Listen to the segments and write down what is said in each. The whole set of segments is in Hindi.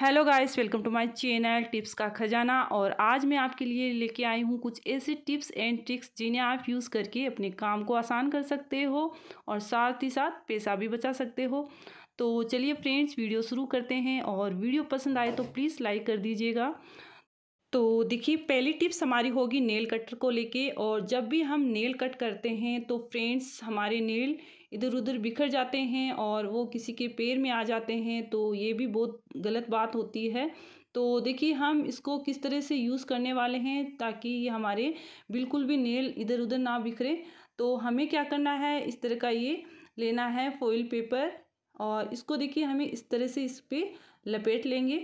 hello guys welcome to my channel tips का खजाना और आज मैं आपके लिए लेके आई हूँ कुछ ऐसे टिप्स एंड ट्रिक्स जिन्हें आप यूज़ करके अपने काम को आसान कर सकते हो और साथ ही साथ पैसा भी बचा सकते हो तो चलिए फ्रेंड्स वीडियो शुरू करते हैं और वीडियो पसंद आए तो प्लीज़ लाइक कर दीजिएगा तो देखिए पहली टिप्स हमारी होगी नेल कटर को लेके और जब भी हम नेल कट करते हैं तो फ्रेंड्स हमारे नेल इधर उधर बिखर जाते हैं और वो किसी के पैर में आ जाते हैं तो ये भी बहुत गलत बात होती है तो देखिए हम इसको किस तरह से यूज़ करने वाले हैं ताकि ये हमारे बिल्कुल भी नेल इधर उधर ना बिखरे तो हमें क्या करना है इस तरह का ये लेना है फॉइल पेपर और इसको देखिए हमें इस तरह से इस पर लपेट लेंगे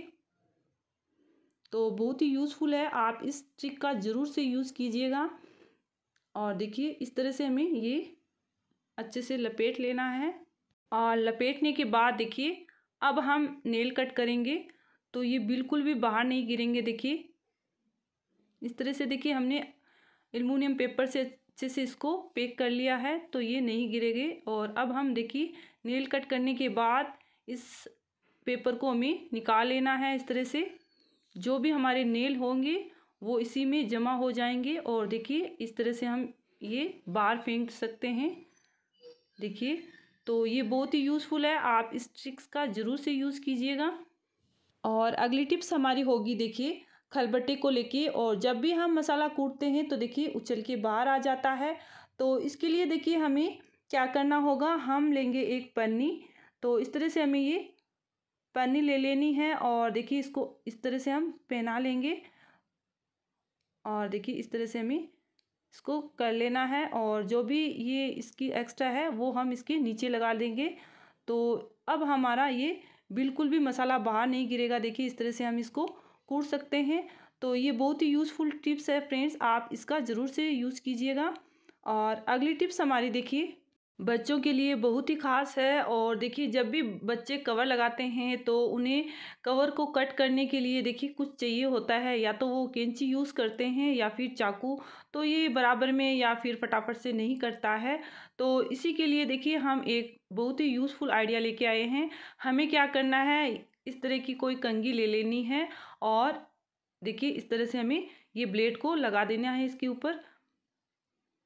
तो बहुत ही यूज़फुल है आप इस ट्रिक का ज़रूर से यूज़ कीजिएगा और देखिए इस तरह से हमें ये अच्छे से लपेट लेना है और लपेटने के बाद देखिए अब हम नेल कट करेंगे तो ये बिल्कुल भी बाहर नहीं गिरेंगे देखिए इस तरह से देखिए हमने एलमिनियम पेपर से अच्छे से इसको पैक कर लिया है तो ये नहीं गिरेगे और अब हम देखिए नेल कट करने के बाद इस पेपर को हमें निकाल लेना है इस तरह से जो भी हमारे नेल होंगे वो इसी में जमा हो जाएंगे और देखिए इस तरह से हम ये बाहर फेंक सकते हैं देखिए तो ये बहुत ही यूज़फुल है आप इस ट्रिक्स का ज़रूर से यूज़ कीजिएगा और अगली टिप्स हमारी होगी देखिए खलबट्टे को लेके और जब भी हम मसाला कूटते हैं तो देखिए उछल के बाहर आ जाता है तो इसके लिए देखिए हमें क्या करना होगा हम लेंगे एक पन्नी तो इस तरह से हमें ये पन्नी ले लेनी है और देखिए इसको इस तरह से हम पहना लेंगे और देखिए इस तरह से हमें इसको कर लेना है और जो भी ये इसकी एक्स्ट्रा है वो हम इसके नीचे लगा देंगे तो अब हमारा ये बिल्कुल भी मसाला बाहर नहीं गिरेगा देखिए इस तरह से हम इसको कूट सकते हैं तो ये बहुत ही यूज़फुल टिप्स है फ्रेंड्स आप इसका ज़रूर से यूज़ कीजिएगा और अगली टिप्स हमारी देखिए बच्चों के लिए बहुत ही ख़ास है और देखिए जब भी बच्चे कवर लगाते हैं तो उन्हें कवर को कट करने के लिए देखिए कुछ चाहिए होता है या तो वो कैंची यूज़ करते हैं या फिर चाकू तो ये बराबर में या फिर फटाफट से नहीं करता है तो इसी के लिए देखिए हम एक बहुत ही यूज़फुल आइडिया लेके आए हैं हमें क्या करना है इस तरह की कोई कंगी ले लेनी है और देखिए इस तरह से हमें ये ब्लेड को लगा देना है इसके ऊपर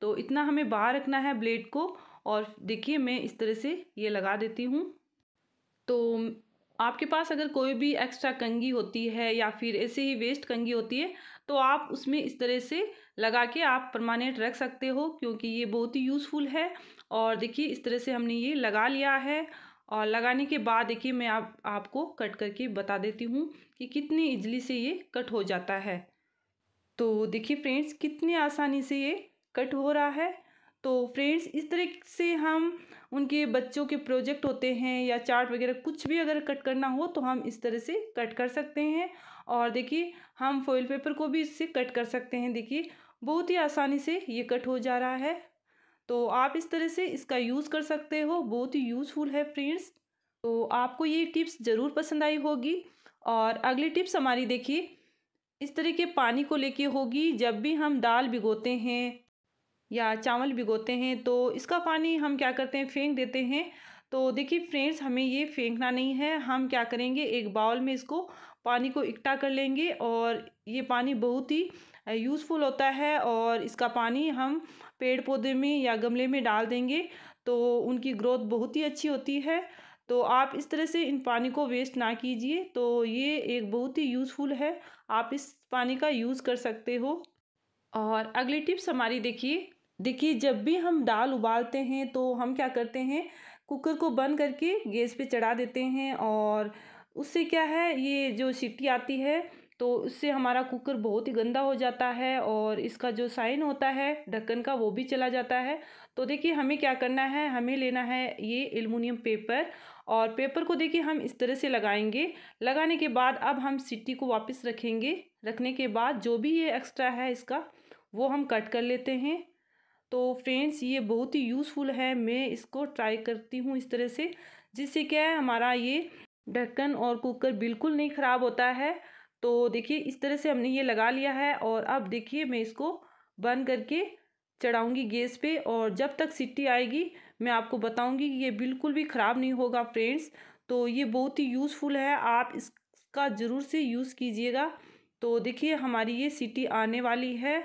तो इतना हमें बाहर रखना है ब्लेड को और देखिए मैं इस तरह से ये लगा देती हूँ तो आपके पास अगर कोई भी एक्स्ट्रा कंगी होती है या फिर ऐसे ही वेस्ट कंगी होती है तो आप उसमें इस तरह से लगा के आप परमानेंट रख सकते हो क्योंकि ये बहुत ही यूज़फुल है और देखिए इस तरह से हमने ये लगा लिया है और लगाने के बाद देखिए मैं आप आपको कट करके बता देती हूँ कि कितने इजली से ये कट हो जाता है तो देखिए फ्रेंड्स कितनी आसानी से ये कट हो रहा है तो फ्रेंड्स इस तरह से हम उनके बच्चों के प्रोजेक्ट होते हैं या चार्ट वगैरह कुछ भी अगर कट करना हो तो हम इस तरह से कट कर सकते हैं और देखिए हम फॉइल पेपर को भी इससे कट कर सकते हैं देखिए बहुत ही आसानी से ये कट हो जा रहा है तो आप इस तरह से इसका यूज़ कर सकते हो बहुत ही यूज़फुल है फ्रेंड्स तो आपको ये टिप्स ज़रूर पसंद आई होगी और अगली टिप्स हमारी देखिए इस तरह के पानी को लेके होगी जब भी हम दाल भिगोते हैं या चावल भिगोते हैं तो इसका पानी हम क्या करते हैं फेंक देते हैं तो देखिए फ्रेंड्स हमें ये फेंकना नहीं है हम क्या करेंगे एक बाउल में इसको पानी को इकट्ठा कर लेंगे और ये पानी बहुत ही यूज़फुल होता है और इसका पानी हम पेड़ पौधे में या गमले में डाल देंगे तो उनकी ग्रोथ बहुत ही अच्छी होती है तो आप इस तरह से इन पानी को वेस्ट ना कीजिए तो ये एक बहुत ही यूज़फुल है आप इस पानी का यूज़ कर सकते हो और अगली टिप्स हमारी देखिए देखिए जब भी हम दाल उबालते हैं तो हम क्या करते हैं कुकर को बंद करके गैस पे चढ़ा देते हैं और उससे क्या है ये जो सीटी आती है तो उससे हमारा कुकर बहुत ही गंदा हो जाता है और इसका जो साइन होता है ढक्कन का वो भी चला जाता है तो देखिए हमें क्या करना है हमें लेना है ये एलमिनियम पेपर और पेपर को देखिए हम इस तरह से लगाएंगे लगाने के बाद अब हम सिट्टी को वापस रखेंगे रखने के बाद जो भी ये एक्स्ट्रा है इसका वो हम कट कर लेते हैं तो फ्रेंड्स ये बहुत ही यूज़फुल है मैं इसको ट्राई करती हूँ इस तरह से जिससे क्या है हमारा ये ढक्कन और कुकर बिल्कुल नहीं ख़राब होता है तो देखिए इस तरह से हमने ये लगा लिया है और अब देखिए मैं इसको बंद करके चढ़ाऊँगी गैस पे और जब तक सिट्टी आएगी मैं आपको बताऊँगी कि ये बिल्कुल भी ख़राब नहीं होगा फ्रेंड्स तो ये बहुत ही यूज़फुल है आप इसका ज़रूर से यूज़ कीजिएगा तो देखिए हमारी ये सिटी आने वाली है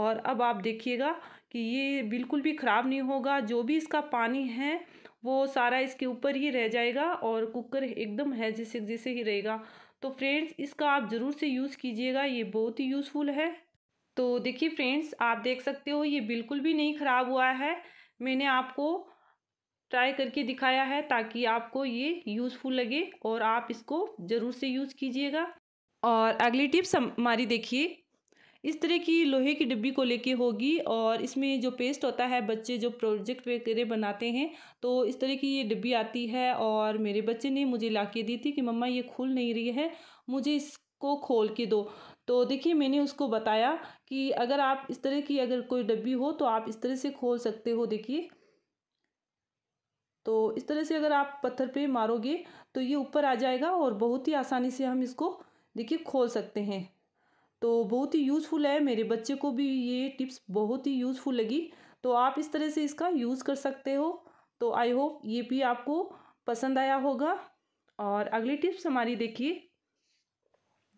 और अब आप देखिएगा कि ये बिल्कुल भी ख़राब नहीं होगा जो भी इसका पानी है वो सारा इसके ऊपर ही रह जाएगा और कुकर एकदम है जैसे जैसे ही रहेगा तो फ्रेंड्स इसका आप ज़रूर से यूज़ कीजिएगा ये बहुत ही यूज़फुल है तो देखिए फ्रेंड्स आप देख सकते हो ये बिल्कुल भी नहीं ख़राब हुआ है मैंने आपको ट्राई करके दिखाया है ताकि आपको ये यूज़फुल लगे और आप इसको ज़रूर से यूज़ कीजिएगा और अगली टिप्स हमारी देखिए इस तरह की लोहे की डिब्बी को लेके होगी और इसमें जो पेस्ट होता है बच्चे जो प्रोजेक्ट वगैरह बनाते हैं तो इस तरह की ये डिब्बी आती है और मेरे बच्चे ने मुझे ला के दी थी कि मम्मा ये खुल नहीं रही है मुझे इसको खोल के दो तो देखिए मैंने उसको बताया कि अगर आप इस तरह की अगर कोई डिब्बी हो तो आप इस तरह से खोल सकते हो देखिए तो इस तरह से अगर आप पत्थर पे मारोगे तो ये ऊपर आ जाएगा और बहुत ही आसानी से हम इसको देखिए खोल सकते हैं तो बहुत ही यूज़फुल है मेरे बच्चे को भी ये टिप्स बहुत ही यूज़फुल लगी तो आप इस तरह से इसका यूज़ कर सकते हो तो आई होप ये भी आपको पसंद आया होगा और अगली टिप्स हमारी देखिए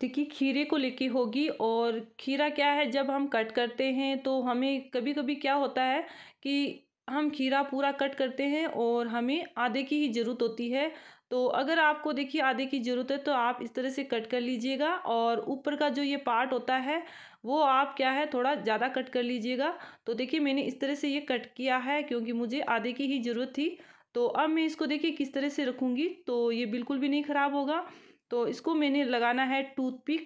देखिए खीरे को लेके होगी और खीरा क्या है जब हम कट करते हैं तो हमें कभी कभी क्या होता है कि हम खीरा पूरा कट करते हैं और हमें आधे की ही ज़रूरत होती है तो अगर आपको देखिए आधे की ज़रूरत है तो आप इस तरह से कट कर लीजिएगा और ऊपर का जो ये पार्ट होता है वो आप क्या है थोड़ा ज़्यादा कट कर लीजिएगा तो देखिए मैंने इस तरह से ये कट किया है क्योंकि मुझे आधे की ही ज़रूरत थी तो अब मैं इसको देखिए किस तरह से रखूँगी तो ये बिल्कुल भी नहीं ख़राब होगा तो इसको मैंने लगाना है टूथ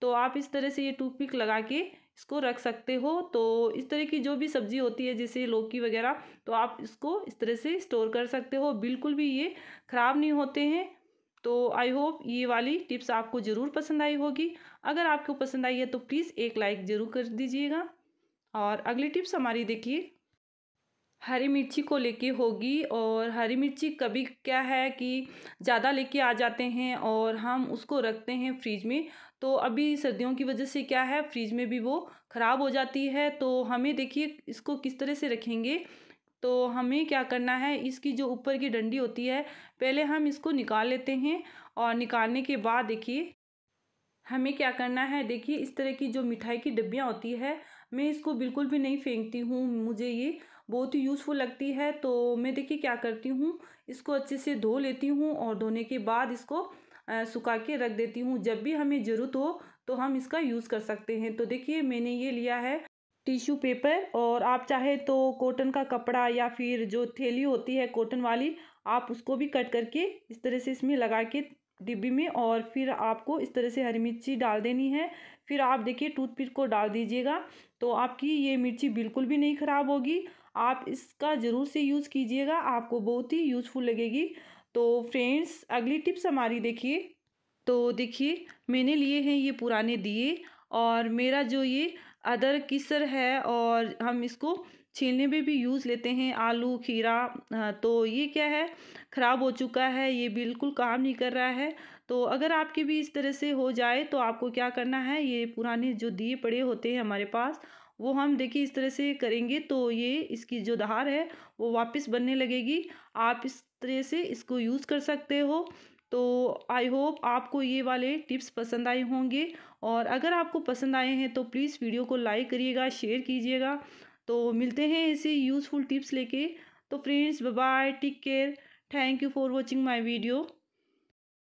तो आप इस तरह से ये टूथ लगा के इसको रख सकते हो तो इस तरह की जो भी सब्जी होती है जैसे लौकी वगैरह तो आप इसको इस तरह से स्टोर कर सकते हो बिल्कुल भी ये ख़राब नहीं होते हैं तो आई होप ये वाली टिप्स आपको ज़रूर पसंद आई होगी अगर आपको पसंद आई है तो प्लीज़ एक लाइक ज़रूर कर दीजिएगा और अगली टिप्स हमारी देखिए हरी मिर्ची को लेके होगी और हरी मिर्ची कभी क्या है कि ज़्यादा लेके आ जाते हैं और हम उसको रखते हैं फ्रिज में तो अभी सर्दियों की वजह से क्या है फ्रिज में भी वो ख़राब हो जाती है तो हमें देखिए इसको किस तरह से रखेंगे तो हमें क्या करना है इसकी जो ऊपर की डंडी होती है पहले हम इसको निकाल लेते हैं और निकालने के बाद देखिए हमें क्या करना है देखिए इस तरह की जो मिठाई की डब्बियाँ होती है मैं इसको बिल्कुल भी नहीं फेंकती हूँ मुझे ये बहुत ही यूज़फुल लगती है तो मैं देखिए क्या करती हूँ इसको अच्छे से धो लेती हूँ और धोने के बाद इसको सुखा के रख देती हूँ जब भी हमें ज़रूरत हो तो हम इसका यूज़ कर सकते हैं तो देखिए मैंने ये लिया है टिश्यू पेपर और आप चाहे तो कॉटन का कपड़ा या फिर जो थैली होती है कॉटन वाली आप उसको भी कट करके इस तरह से इसमें लगा के डिब्बी में और फिर आपको इस तरह से हरी मिर्ची डाल देनी है फिर आप देखिए टूथपिक को डाल दीजिएगा तो आपकी ये मिर्ची बिल्कुल भी नहीं ख़राब होगी आप इसका ज़रूर से यूज़ कीजिएगा आपको बहुत ही यूज़फुल लगेगी तो फ्रेंड्स अगली टिप्स हमारी देखिए तो देखिए मैंने लिए हैं ये पुराने दिए और मेरा जो ये अदर किसर है और हम इसको छीलने में भी यूज़ लेते हैं आलू खीरा तो ये क्या है ख़राब हो चुका है ये बिल्कुल काम नहीं कर रहा है तो अगर आपके भी इस तरह से हो जाए तो आपको क्या करना है ये पुराने जो दिए पड़े होते हैं हमारे पास वो हम देखिए इस तरह से करेंगे तो ये इसकी जो धार है वो वापस बनने लगेगी आप इस तरह से इसको यूज़ कर सकते हो तो आई होप आपको ये वाले टिप्स पसंद आए होंगे और अगर आपको पसंद आए हैं तो प्लीज़ वीडियो को लाइक करिएगा शेयर कीजिएगा तो मिलते हैं ऐसे यूज़फुल टिप्स लेके तो friends bye take care thank you for watching my video